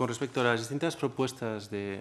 con respecto a las distintas propuestas de,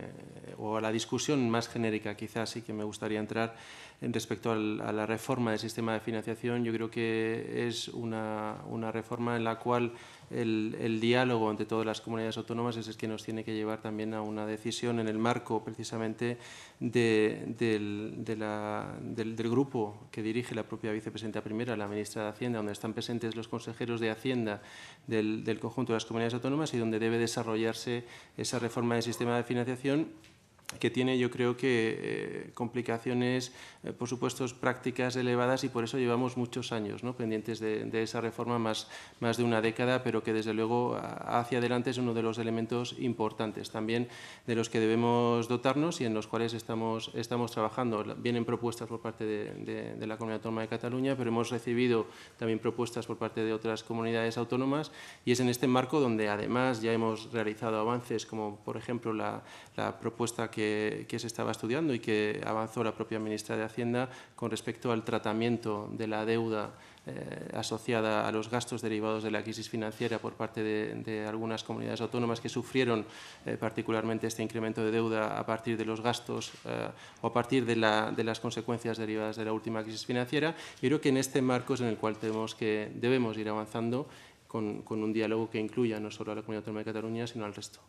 o a la discusión más genérica, quizás sí que me gustaría entrar en respecto a la reforma del sistema de financiación. Yo creo que es una, reforma en la cual el, diálogo entre todas las comunidades autónomas es el que nos tiene que llevar también a una decisión en el marco precisamente del, grupo que dirige la propia vicepresidenta primera, la ministra de Hacienda, donde están presentes los consejeros de Hacienda del conjunto de las comunidades autónomas y donde debe desarrollarse esa reforma del sistema de financiación que tiene yo creo que eh, complicaciones, eh, por supuesto, prácticas elevadas y por eso llevamos muchos años ¿no? pendientes de, esa reforma, más, más de una década, pero que desde luego hacia adelante es uno de los elementos importantes también de los que debemos dotarnos y en los cuales estamos, estamos trabajando. Vienen propuestas por parte de, la Comunidad Autónoma de Cataluña, pero hemos recibido también propuestas por parte de otras comunidades autónomas y es en este marco donde además ya hemos realizado avances como por ejemplo la propuesta que que, se estaba estudiando y que avanzó la propia ministra de Hacienda con respecto al tratamiento de la deuda eh, asociada a los gastos derivados de la crisis financiera por parte de, algunas comunidades autónomas que sufrieron eh, particularmente este incremento de deuda a partir de los gastos eh, o a partir de, las consecuencias derivadas de la última crisis financiera. creo que en este marco es en el cual debemos ir avanzando con un diálogo que incluya no solo a la Comunidad Autónoma de Cataluña, sino al resto.